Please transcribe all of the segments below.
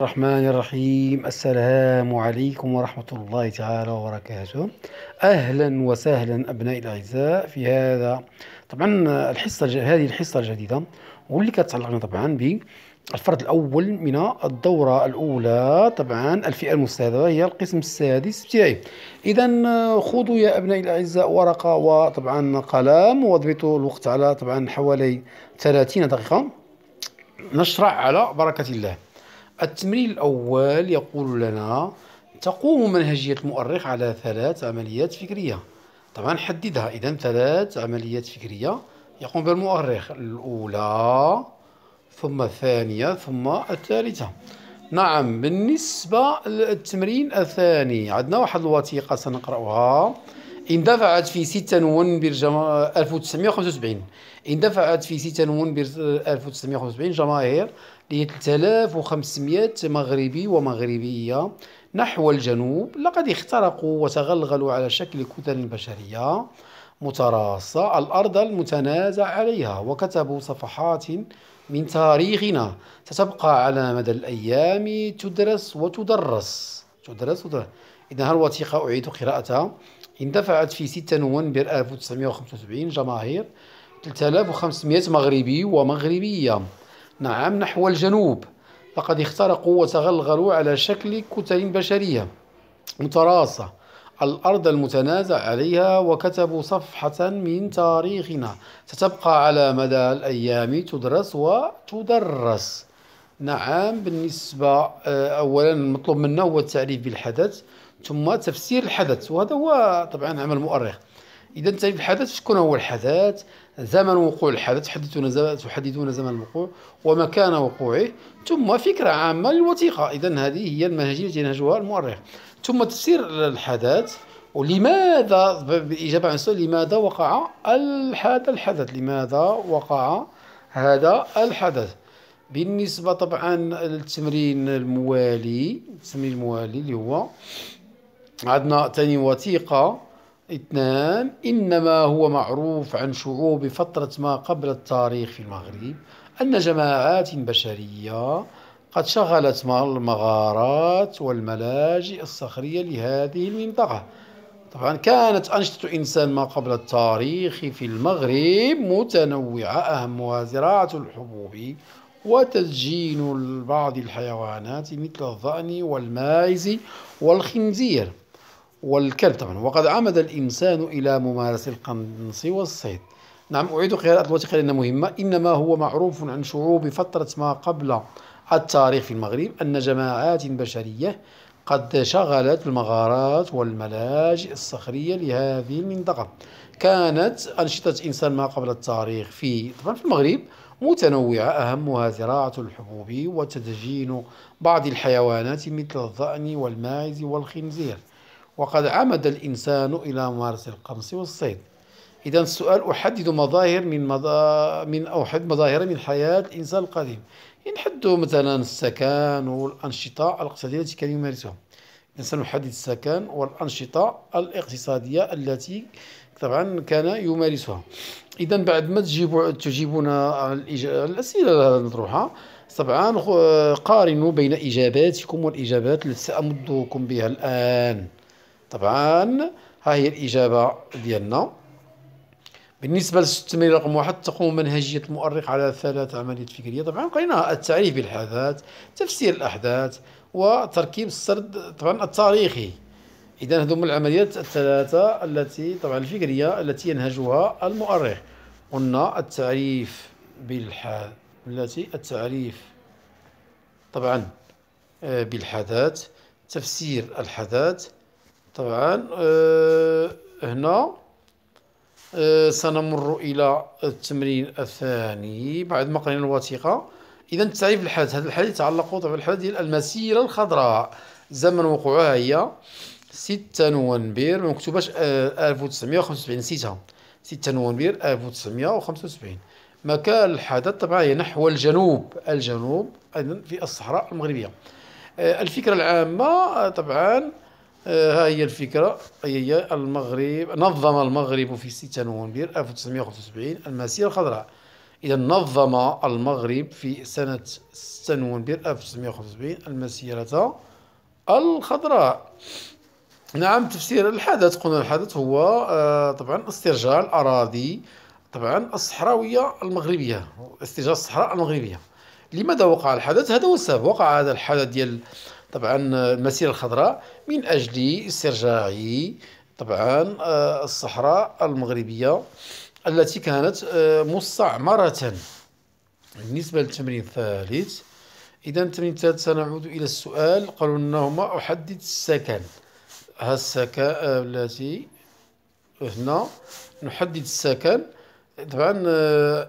الرحمن الرحيم السلام عليكم ورحمة الله تعالى وبركاته أهلا وسهلا أبنائي الأعزاء في هذا طبعا الحصة هذه الحصة الجديدة واللي كتعلقنا طبعا بالفرد الأول من الدورة الأولى طبعا الفئة المستهدفة هي القسم السادس ابتدائي إذا خذوا يا أبنائي الأعزاء ورقة وطبعا قلم واضبطوا الوقت على طبعا حوالي 30 دقيقة نشرع على بركة الله التمرين الأول يقول لنا تقوم منهجية المؤرخ على ثلاث عمليات فكرية طبعا نحددها إذا ثلاث عمليات فكرية يقوم بها المؤرخ الأولى ثم الثانية ثم الثالثة نعم بالنسبة للتمرين الثاني عندنا واحد الوثيقة سنقرأها اندفعت في 6 تنون برجما 1975 اندفعت في 6 تنون بر 1975 جماهير 3500 مغربي ومغربية نحو الجنوب لقد اخترقوا وتغلغلوا على شكل كتل بشرية متراصة الأرض المتنازع عليها وكتبوا صفحات من تاريخنا ستبقى على مدى الأيام تدرس وتدرس تدرس وتدرس إذا الوثيقة أعيد قراءتها اندفعت في 6 نوفمبر 1975 جماهير 3500 مغربي ومغربية نعم نحو الجنوب فقد اخترقوا وتغلغلوا على شكل كتل بشرية متراصة الأرض المتنازع عليها وكتبوا صفحة من تاريخنا ستبقى على مدى الأيام تدرس وتدرس نعم بالنسبة آه، أولا المطلوب منا هو التعريف بالحدث ثم تفسير الحدث وهذا هو طبعا عمل مؤرخ إذا تعريف الحدث شكون هو الحدث زمن وقوع الحدث تحدثون تحددون زمن الوقوع ومكان وقوعه ثم فكرة عامة للوثيقة إذا هذه هي المنهجية التي ينهجها المؤرخ ثم تفسير الحدث ولماذا بالإجابة عن السؤال لماذا وقع هذا الحدث لماذا وقع هذا الحدث بالنسبة طبعا للتمرين الموالي التمرين الموالي اللي هو عندنا ثاني وثيقة اثنان إنما هو معروف عن شعوب فترة ما قبل التاريخ في المغرب أن جماعات بشرية قد شغلت المغارات والملاجئ الصخرية لهذه المنطقة طبعا كانت أنشطة إنسان ما قبل التاريخ في المغرب متنوعة أهمها زراعة الحبوب وتسجين بعض الحيوانات مثل الظأن والماعز والخنزير والكلب طبعا وقد عمد الإنسان إلى ممارسة القنص والصيد نعم أعيد قراءة الوثيقة لأنها مهمة إنما هو معروف عن شعوب فترة ما قبل التاريخ في المغرب أن جماعات بشرية قد شغلت المغارات والملاجئ الصخرية لهذه المنطقة كانت أنشطة إنسان ما قبل التاريخ في طبعا في المغرب متنوعة أهمها زراعة الحبوب وتدجين بعض الحيوانات مثل الظأن والماعز والخنزير وقد عمد الإنسان إلى ممارسة القمص والصيد إذا السؤال أحدد مظاهر من مضا... من أحد مظاهر من حياة الإنسان القديم نحدد مثلا السكن والأنشطة الاقتصادية التي كان يمارسها الإنسان يحدد السكن والأنشطة الاقتصادية التي طبعا كان يمارسها إذا بعد ما تجيب تجيبنا على الأسئلة المطروحة طبعا قارنوا بين إجاباتكم والإجابات التي سأمدكم بها الآن طبعا ها هي الإجابة ديالنا بالنسبة للتمرين رقم واحد تقوم منهجية المؤرخ على ثلاث عمليات فكرية طبعا قريناها التعريف بالحداث تفسير الأحداث وتركيب السرد طبعا التاريخي إذا هذو العمليات الثلاثة التي طبعا الفكرية التي ينهجها المؤرخ قلنا التعريف بالحال التي التعريف طبعا آه، بالحداث تفسير الحداث طبعا آه، هنا آه، سنمر الى التمرين الثاني بعد ما قرينا الوثيقه اذا تعريف الحادث هذا الحادث يتعلق طبعا الحادث ديال المسيره الخضراء زمن وقوعها هي 6 نوفمبر ما مكتوباش 1975 آه، نسيتها 6 نوفمبر 1975 مكان الحدث طبعا هي نحو الجنوب الجنوب ايضا في الصحراء المغربيه الفكره العامه طبعا آه، ها هي الفكرة هي المغرب نظم المغرب في 6 نوفمبر 1975 المسيرة الخضراء إذا نظم المغرب في سنة 6 نوفمبر 1975 المسيرة الخضراء نعم تفسير الحدث قلنا الحدث هو آه، طبعا استرجاع الأراضي طبعا الصحراوية المغربية استرجاع الصحراء المغربية لماذا وقع الحدث هذا هو السبب وقع هذا الحدث ديال طبعا المسيرة الخضراء من أجل استرجاع طبعا آه، الصحراء المغربية التي كانت آه، مستعمرة بالنسبة للتمرين الثالث إذا التمرين الثالث سنعود إلى السؤال قالوا لنا هما أحدد السكن ها السكن آه، التي هنا نحدد السكن طبعا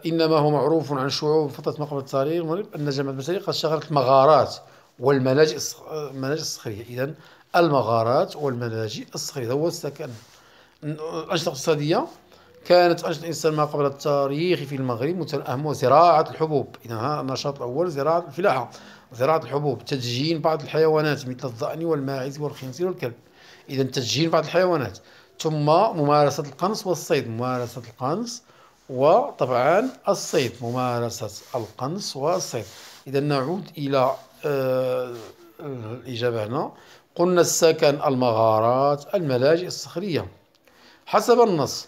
انما هو معروف عن شعوب فتره ما قبل التاريخ المغرب ان جامعه المشاريق قد شغلت مغارات والملاجئ الملاجئ الصخريه اذا المغارات والملاجئ الصخريه هو السكن الانشطه الاقتصاديه كانت انشطه الانسان ما قبل التاريخ في المغرب مثل اهم زراعه الحبوب اذا النشاط الاول زراعه الفلاحه زراعه الحبوب تدجين بعض الحيوانات مثل الضأن والماعز والخنزير والكلب اذا تدجين بعض الحيوانات ثم ممارسه القنص والصيد ممارسه القنص وطبعا الصيد ممارسه القنص والصيد إذا نعود إلى آه، الإجابة هنا قلنا السكن المغارات الملاجئ الصخرية حسب النص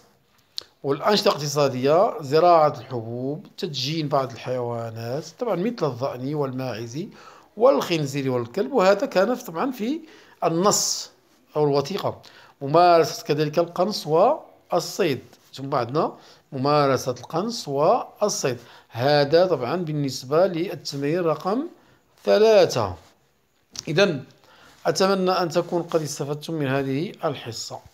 والأنشطة الاقتصادية زراعة الحبوب تدجين بعض الحيوانات طبعا مثل الظأني والماعزي والخنزير والكلب وهذا كان طبعا في النص أو الوثيقة ممارسة كذلك القنص والصيد ثم عندنا ممارسة القنص والصيد هذا طبعا بالنسبة للتمرين رقم ثلاثة إذا أتمنى أن تكون قد استفدتم من هذه الحصة